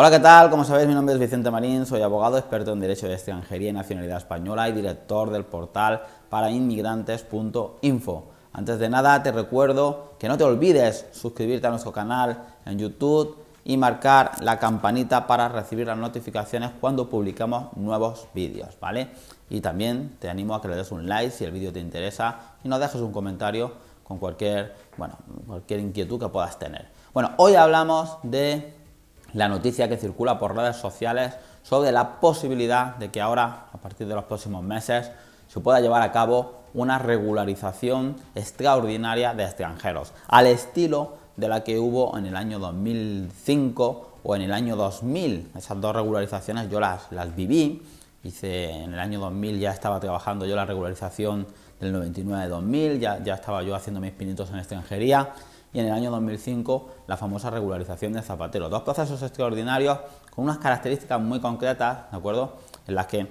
Hola, ¿qué tal? Como sabéis, mi nombre es Vicente Marín, soy abogado, experto en Derecho de Extranjería y Nacionalidad Española y director del portal para inmigrantes.info. Antes de nada, te recuerdo que no te olvides suscribirte a nuestro canal en YouTube y marcar la campanita para recibir las notificaciones cuando publicamos nuevos vídeos, ¿vale? Y también te animo a que le des un like si el vídeo te interesa y nos dejes un comentario con cualquier, bueno, cualquier inquietud que puedas tener. Bueno, hoy hablamos de la noticia que circula por redes sociales sobre la posibilidad de que ahora, a partir de los próximos meses, se pueda llevar a cabo una regularización extraordinaria de extranjeros, al estilo de la que hubo en el año 2005 o en el año 2000. Esas dos regularizaciones yo las, las viví, hice en el año 2000 ya estaba trabajando yo la regularización del 99-2000, ya, ya estaba yo haciendo mis pinitos en extranjería y en el año 2005 la famosa regularización de Zapatero. Dos procesos extraordinarios con unas características muy concretas, ¿de acuerdo? En las que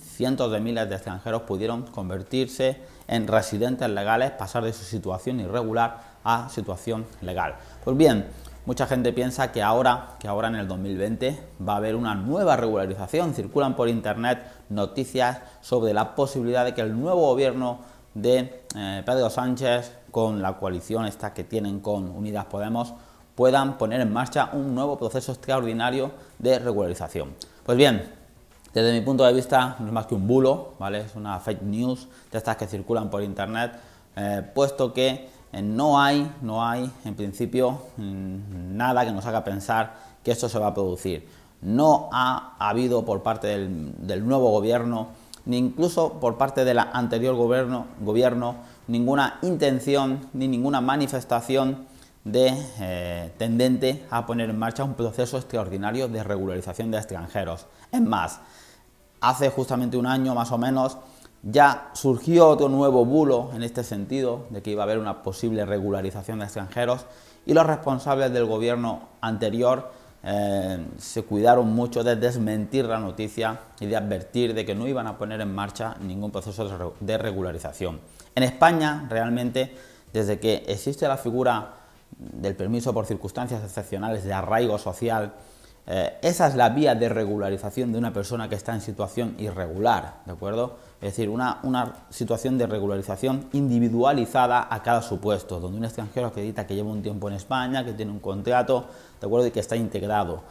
cientos de miles de extranjeros pudieron convertirse en residentes legales, pasar de su situación irregular a situación legal. Pues bien, mucha gente piensa que ahora, que ahora en el 2020 va a haber una nueva regularización. Circulan por internet noticias sobre la posibilidad de que el nuevo gobierno de eh, Pedro Sánchez con la coalición esta que tienen con Unidas Podemos, puedan poner en marcha un nuevo proceso extraordinario de regularización. Pues bien, desde mi punto de vista no es más que un bulo, ¿vale? Es una fake news de estas que circulan por internet, eh, puesto que eh, no hay, no hay, en principio, mm, nada que nos haga pensar que esto se va a producir. No ha habido por parte del nuevo gobierno ni incluso por parte del anterior gobierno, ninguna intención ni ninguna manifestación de eh, tendente a poner en marcha un proceso extraordinario de regularización de extranjeros. Es más, hace justamente un año más o menos ya surgió otro nuevo bulo en este sentido de que iba a haber una posible regularización de extranjeros y los responsables del gobierno anterior eh, se cuidaron mucho de desmentir la noticia y de advertir de que no iban a poner en marcha ningún proceso de regularización. En España, realmente, desde que existe la figura del permiso por circunstancias excepcionales de arraigo social, eh, esa es la vía de regularización de una persona que está en situación irregular, ¿de acuerdo? Es decir, una, situación de regularización individualizada a cada supuesto, donde un extranjero acredita que lleva un tiempo en España, que tiene un contrato, ¿de acuerdo? Y que está integrado.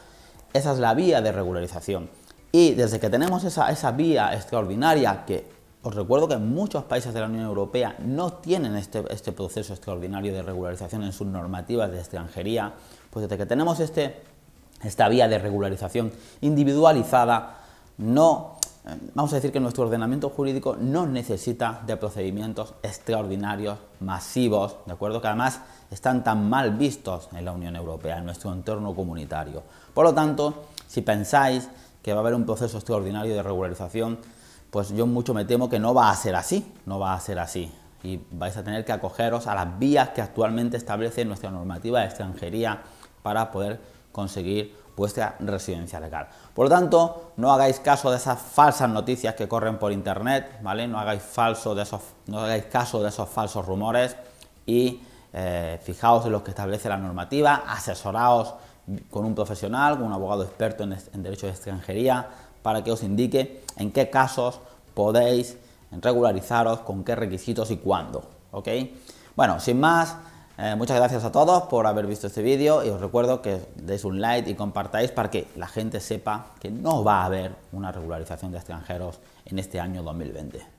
Esa es la vía de regularización. Y desde que tenemos esa, vía extraordinaria, que os recuerdo que muchos países de la Unión Europea no tienen este, este proceso extraordinario de regularización en sus normativas de extranjería, pues desde que tenemos este esta vía de regularización individualizada no vamos a decir que nuestro ordenamiento jurídico no necesita de procedimientos extraordinarios, masivos, ¿de acuerdo? Que además están tan mal vistos en la Unión Europea, en nuestro entorno comunitario. Por lo tanto, si pensáis que va a haber un proceso extraordinario de regularización, pues yo mucho me temo que no va a ser así, no va a ser así. Y vais a tener que acogeros a las vías que actualmente establece nuestra normativa de extranjería para poder conseguir vuestra residencia legal. Por lo tanto, no hagáis caso de esas falsas noticias que corren por internet, ¿vale? No hagáis, falso de esos, no hagáis caso de esos falsos rumores y eh, fijaos en lo que establece la normativa, asesoraos con un profesional, con un abogado experto en, derecho de extranjería, para que os indique en qué casos podéis regularizaros, con qué requisitos y cuándo, ¿ok? Bueno, sin más, eh, muchas gracias a todos por haber visto este vídeo y os recuerdo que deis un like y compartáis para que la gente sepa que no va a haber una regularización de extranjeros en este año 2020.